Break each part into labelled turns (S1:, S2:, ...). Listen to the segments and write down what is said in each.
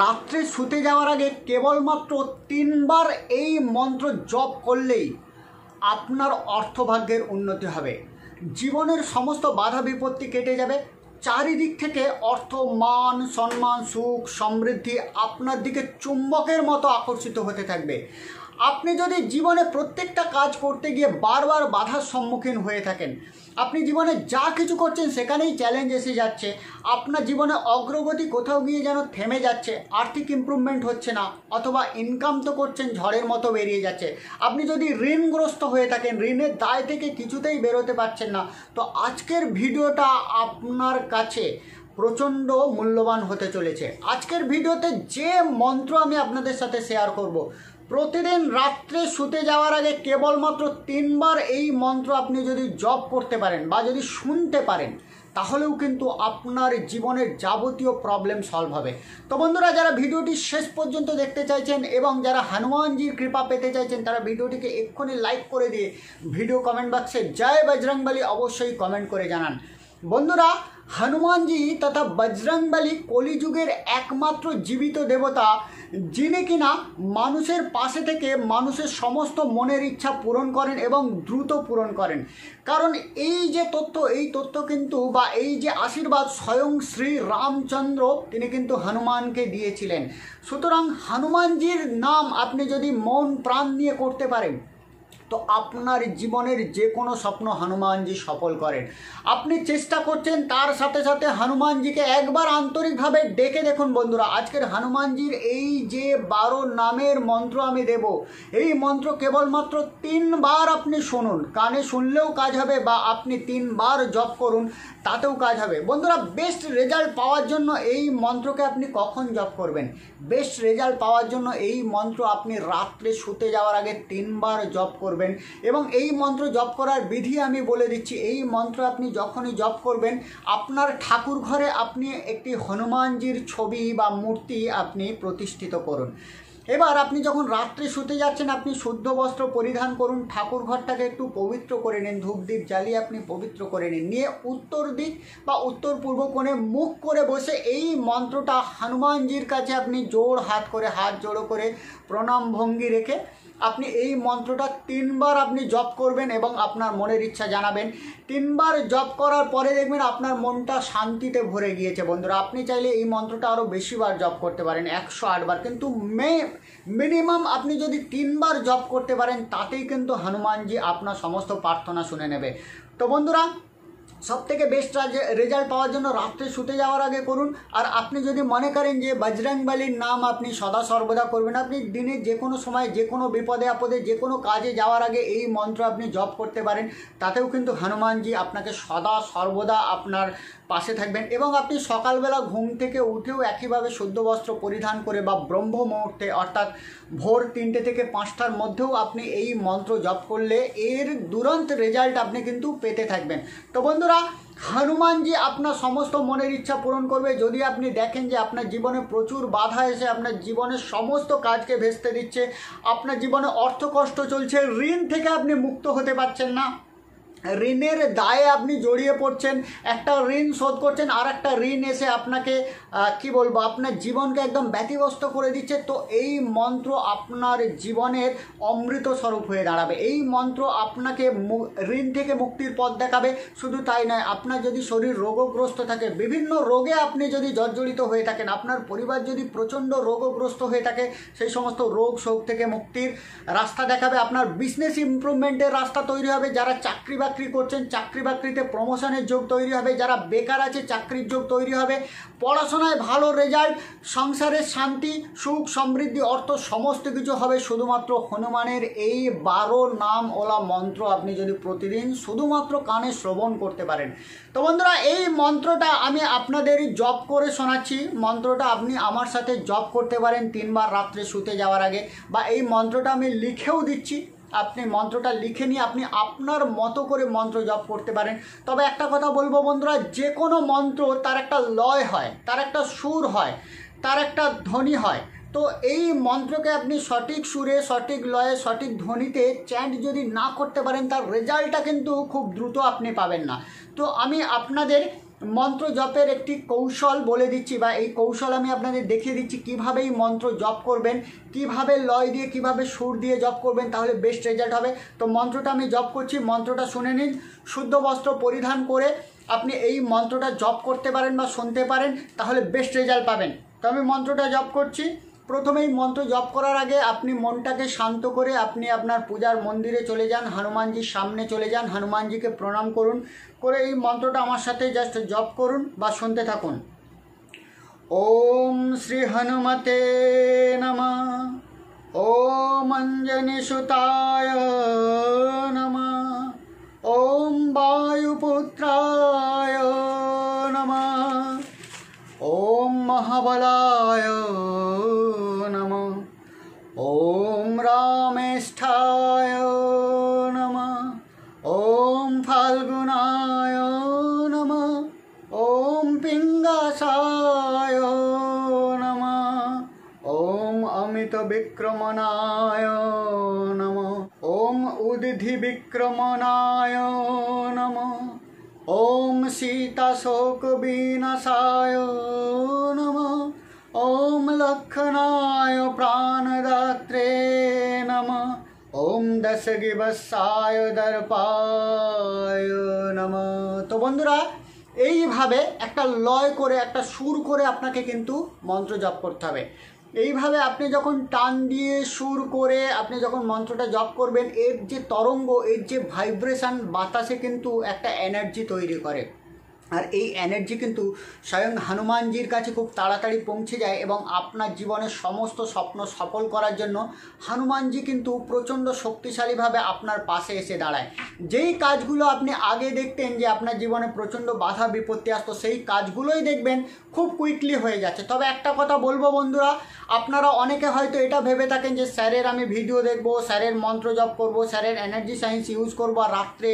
S1: রাত্রে শুতে যাওয়ার আগে কেবলমাত্র তিনবার এই মন্ত্র জপ করলেই আপনার অর্থভাগ্যের উন্নতি হবে জীবনের সমস্ত বাধা বিপত্তি কেটে যাবে চারিদিক থেকে অর্থ মান সম্মান সুখ সমৃদ্ধি আপনার দিকে চুম্বকের মতো আকর্ষিত হতে থাকবে আপনি যদি জীবনে প্রত্যেকটা কাজ করতে গিয়ে বারবার বাধার সম্মুখীন হয়ে থাকেন আপনি জীবনে যা কিছু করছেন সেখানেই চ্যালেঞ্জ এসে যাচ্ছে আপনার জীবনে অগ্রগতি কোথাও গিয়ে যেন থেমে যাচ্ছে আর্থিক ইম্প্রুভমেন্ট হচ্ছে না অথবা ইনকাম তো করছেন ঝড়ের মতো বেরিয়ে যাচ্ছে আপনি যদি ঋণগ্রস্ত হয়ে থাকেন ঋণের দায় থেকে কিছুতেই বেরোতে পারছেন না তো আজকের ভিডিওটা আপনার কাছে প্রচণ্ড মূল্যবান হতে চলেছে আজকের ভিডিওতে যে মন্ত্র আমি আপনাদের সাথে শেয়ার করব। প্রতিদিন রাত্রে শুতে যাওয়ার আগে কেবলমাত্র তিনবার এই মন্ত্র আপনি যদি জপ করতে পারেন বা যদি শুনতে পারেন তাহলেও কিন্তু আপনার জীবনের যাবতীয় প্রবলেম সলভ হবে তো বন্ধুরা যারা ভিডিওটি শেষ পর্যন্ত দেখতে চাইছেন এবং যারা হনুমানজির কৃপা পেতে চাইছেন তারা ভিডিওটিকে এক্ষুনি লাইক করে দিয়ে ভিডিও কমেন্ট বাক্সে জয় বজরংবলী অবশ্যই কমেন্ট করে জানান বন্ধুরা হনুমানজি তথা বজরংবলী কলিযুগের একমাত্র জীবিত দেবতা যিনি কিনা মানুষের পাশে থেকে মানুষের সমস্ত মনের ইচ্ছা পূরণ করেন এবং দ্রুত পূরণ করেন কারণ এই যে তথ্য এই তথ্য কিন্তু বা এই যে আশীর্বাদ স্বয়ং শ্রী রামচন্দ্র তিনি কিন্তু হনুমানকে দিয়েছিলেন সুতরাং হনুমানজির নাম আপনি যদি মন প্রাণ নিয়ে করতে পারেন তো আপনার জীবনের যে কোনো স্বপ্ন হনুমানজি সফল করেন আপনি চেষ্টা করছেন তার সাথে সাথে হনুমানজিকে একবার আন্তরিকভাবে ডেকে দেখুন বন্ধুরা আজকের হনুমানজির এই যে বারো নামের মন্ত্র আমি দেব এই মন্ত্র কেবলমাত্র তিনবার আপনি শুনুন কানে শুনলেও কাজ হবে বা আপনি তিনবার জপ করুন তাতেও কাজ হবে বন্ধুরা বেস্ট রেজাল্ট পাওয়ার জন্য এই মন্ত্রকে আপনি কখন জপ করবেন বেস্ট রেজাল্ট পাওয়ার জন্য এই মন্ত্র আপনি রাত্রে শুতে যাওয়ার আগে তিনবার জপ করবেন করবেন এবং এই মন্ত্র জপ করার বিধি আমি বলে দিচ্ছি এই মন্ত্র আপনি যখনই জপ করবেন আপনার ঠাকুর ঘরে আপনি একটি হনুমানজির ছবি বা মূর্তি আপনি প্রতিষ্ঠিত করুন এবার আপনি যখন রাত্রে শুতে যাচ্ছেন আপনি শুদ্ধ বস্ত্র পরিধান করুন ঠাকুর ঘরটাকে একটু পবিত্র করে নিন ধূপদীপ জ্বালিয়ে আপনি পবিত্র করে নিন নিয়ে উত্তর দিক বা উত্তর পূর্ব কোণে মুখ করে বসে এই মন্ত্রটা হনুমানজির কাছে আপনি জোর হাত করে হাত জোড়ো করে প্রণাম ভঙ্গি রেখে আপনি এই মন্ত্রটা তিনবার আপনি জপ করবেন এবং আপনার মনের ইচ্ছা জানাবেন তিনবার জপ করার পরে দেখবেন আপনার মনটা শান্তিতে ভরে গিয়েছে বন্ধুরা আপনি চাইলে এই মন্ত্রটা আরও বেশিবার জপ করতে পারেন একশো আটবার কিন্তু মে মিনিমাম আপনি যদি তিনবার জপ করতে পারেন তাতেই কিন্তু হনুমানজি আপনার সমস্ত প্রার্থনা শুনে নেবে তো বন্ধুরা সব থেকে বেস্ট রেজাল্ট পাওয়ার জন্য রাত্রে শুতে যাওয়ার আগে করুন আর আপনি যদি মনে করেন যে বজরংবলীর নাম আপনি সদা সর্বদা করবেন আপনি দিনের যে কোনো সময় যে কোনো বিপদে আপদে যে কোনো কাজে যাওয়ার আগে এই মন্ত্র আপনি জপ করতে পারেন তাতেও কিন্তু হনুমানজি আপনাকে সদা সর্বদা আপনার পাশে থাকবেন এবং আপনি সকালবেলা ঘুম থেকে উঠেও একইভাবে শুদ্ধ বস্ত্র পরিধান করে বা ব্রহ্ম মুহূর্তে অর্থাৎ ভোর তিনটে থেকে পাঁচটার মধ্যেও আপনি এই মন্ত্র জপ করলে এর দুরন্ত রেজাল্ট আপনি কিন্তু পেতে থাকবেন তো বন্ধু বন্ধুরা হনুমানজি আপনার সমস্ত মনের ইচ্ছা পূরণ করবে যদি আপনি দেখেন যে আপনার জীবনে প্রচুর বাধা এসে আপনার জীবনের সমস্ত কাজকে ভেস্তে দিচ্ছে আপনার জীবনে অর্থ কষ্ট চলছে ঋণ থেকে আপনি মুক্ত হতে পারছেন না ঋণের দায়ে আপনি জড়িয়ে পড়ছেন একটা ঋণ শোধ করছেন আর একটা ঋণ এসে আপনাকে কি বলবো আপনার জীবনকে একদম ব্যতিব্যস্ত করে দিচ্ছে তো এই মন্ত্র আপনার জীবনের অমৃত স্বরূপ হয়ে দাঁড়াবে এই মন্ত্র আপনাকে ঋণ থেকে মুক্তির পথ দেখাবে শুধু তাই নয় আপনার যদি শরীর রোগগ্রস্ত থাকে বিভিন্ন রোগে আপনি যদি জর্জরিত হয়ে থাকেন আপনার পরিবার যদি প্রচণ্ড রোগগ্রস্ত হয়ে থাকে সেই সমস্ত রোগ শোক থেকে মুক্তির রাস্তা দেখাবে আপনার বিজনেস ইমপ্রুভমেন্টের রাস্তা তৈরি হবে যারা চাকরি বা বাকরি করছেন চাকরি বাকরিতে প্রমোশনের যোগ তৈরি হবে যারা বেকার আছে চাকরির যোগ তৈরি হবে পড়াশোনায় ভালো রেজাল্ট সংসারের শান্তি সুখ সমৃদ্ধি অর্থ সমস্ত কিছু হবে শুধুমাত্র হনুমানের এই বারো নাম ওলা মন্ত্র আপনি যদি প্রতিদিন শুধুমাত্র কানে শ্রবণ করতে পারেন তো বন্ধুরা এই মন্ত্রটা আমি আপনাদের জপ করে শোনাচ্ছি মন্ত্রটা আপনি আমার সাথে জপ করতে পারেন তিনবার রাত্রে শুতে যাওয়ার আগে বা এই মন্ত্রটা আমি লিখেও দিচ্ছি আপনি মন্ত্রটা লিখে নিয়ে আপনি আপনার মতো করে মন্ত্র জপ করতে পারেন তবে একটা কথা বলবো বন্ধুরা যে কোনো মন্ত্র তার একটা লয় হয় তার একটা সুর হয় তার একটা ধ্বনি হয় তো এই মন্ত্রকে আপনি সঠিক সুরে সঠিক লয়ে সঠিক ধ্বনিতে চ্যান্ট যদি না করতে পারেন তার রেজাল্টটা কিন্তু খুব দ্রুত আপনি পাবেন না তো আমি আপনাদের মন্ত্র জপের একটি কৌশল বলে দিচ্ছি বা এই কৌশল আমি আপনাদের দেখিয়ে দিচ্ছি কীভাবে এই মন্ত্র জপ করবেন কিভাবে লয় দিয়ে কিভাবে সুর দিয়ে জপ করবেন তাহলে বেস্ট রেজাল্ট হবে তো মন্ত্রটা আমি জপ করছি মন্ত্রটা শুনে নিন শুদ্ধ বস্ত্র পরিধান করে আপনি এই মন্ত্রটা জপ করতে পারেন বা শুনতে পারেন তাহলে বেস্ট রেজাল্ট পাবেন তো আমি মন্ত্রটা জপ করছি প্রথমেই মন্ত্র জপ করার আগে আপনি মনটাকে শান্ত করে আপনি আপনার পূজার মন্দিরে চলে যান হনুমানজির সামনে চলে যান হনুমানজিকে প্রণাম করুন করে এই মন্ত্রটা আমার সাথে জাস্ট জপ করুন বা শুনতে থাকুন ওম শ্রী
S2: হনুমতে নম ওম অঞ্জনি সুতায় নম ওম বায়ুপুত্রায় নম ওম মহাবলা বিক্রমনায় নম ওম উদ্ধি বিক্রমনায় নম ওম সীতাশোক বিনাশায় নম ওম লক্ষণায় প্রাণদাত্রে নম ওম
S1: দশগিবসায় দর্পায় নম তো বন্ধুরা এইভাবে একটা লয় করে একটা সুর করে আপনাকে কিন্তু মন্ত্র জপ করতে হবে এইভাবে আপনি যখন টান দিয়ে সুর করে আপনি যখন মন্ত্রটা জপ করবেন এর যে তরঙ্গ এর যে ভাইব্রেশান বাতাসে কিন্তু একটা এনার্জি তৈরি করে আর এই এনার্জি কিন্তু স্বয়ং হনুমানজির কাছে খুব তাড়াতাড়ি পৌঁছে যায় এবং আপনার জীবনের সমস্ত স্বপ্ন সফল করার জন্য হনুমানজি কিন্তু প্রচণ্ড শক্তিশালীভাবে আপনার পাশে এসে দাঁড়ায় যেই কাজগুলো আপনি আগে দেখতেন যে আপনার জীবনে প্রচণ্ড বাধা বিপত্তি আসতো সেই কাজগুলোই দেখবেন খুব কুইকলি হয়ে যাচ্ছে তবে একটা কথা বলবো বন্ধুরা আপনারা অনেকে হয়তো এটা ভেবে থাকেন যে স্যারের আমি ভিডিও দেখবো স্যারের মন্ত্র জপ করবো স্যারের এনার্জি সায়েন্স ইউজ করবো আর রাত্রে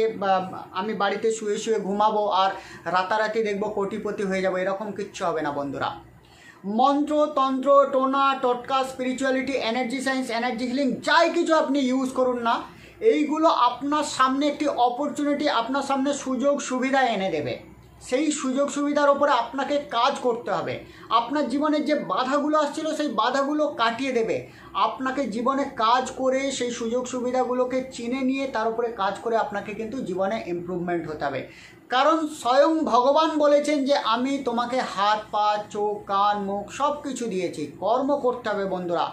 S1: আমি বাড়িতে শুয়ে শুয়ে ঘুমাবো আর রাত রাতারাতি দেখবো কোটিপতি হয়ে যাবো এরকম কিচ্ছু হবে না বন্ধুরা মন্ত্র তন্ত্র টোনা টটকা spirituality energy science energy healing যাই কিছু আপনি ইউজ করুন না এইগুলো আপনার সামনে একটি অপরচুনিটি আপনার সামনে সুযোগ সুবিধা এনে দেবে সেই সুযোগ সুবিধার ওপরে আপনাকে কাজ করতে হবে আপনার জীবনের যে বাধাগুলো আসছিল সেই বাধাগুলো কাটিয়ে দেবে আপনাকে জীবনে কাজ করে সেই সুযোগ সুবিধাগুলোকে চিনে নিয়ে তার উপরে কাজ করে আপনাকে কিন্তু জীবনে ইম্প্রুভমেন্ট হতে হবে কারণ স্বয়ং ভগবান বলেছেন যে আমি তোমাকে হাত পা চোখ কান মুখ সব কিছু দিয়েছি কর্ম করতে হবে বন্ধুরা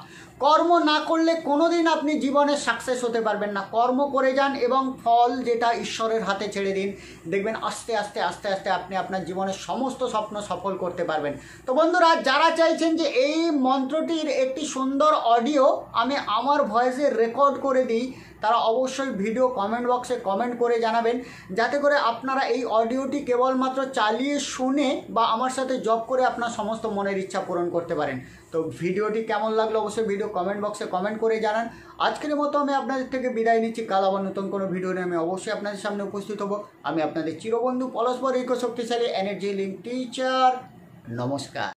S1: কর্ম না করলে কোনোদিন আপনি জীবনে সাকসেস হতে পারবেন না কর্ম করে যান এবং ফল যেটা ঈশ্বরের হাতে ছেড়ে দিন দেখবেন আস্তে আস্তে আস্তে আস্তে আপনি আপনার জীবনের সমস্ত স্বপ্ন সফল করতে পারবেন তো বন্ধুরা যারা চাইছেন যে এই মন্ত্রটির একটি সুন্দর অডিও আমি আমার ভয়েসে রেকর্ড করে দিই তারা অবশ্যই ভিডিও কমেন্ট বক্সে কমেন্ট করে জানাবেন যাতে করে আপনারা এই অডিওটি কেবলমাত্র চালিয়ে শুনে বা আমার সাথে জব করে আপনার সমস্ত মনের ইচ্ছা পূরণ করতে পারেন তো ভিডিওটি কেমন লাগলো অবশ্যই ভিডিও কমেন্ট বক্সে কমেন্ট করে জানান আজকের মতো আমি আপনাদের থেকে বিদায় নিচ্ছি কাল আবার নতুন কোনো ভিডিও নিয়ে আমি অবশ্যই আপনাদের সামনে উপস্থিত হব আমি আপনাদের চিরবন্ধু পরস্পর ইকো শক্তিশালী এনার্জি লিঙ্ক টিচার নমস্কার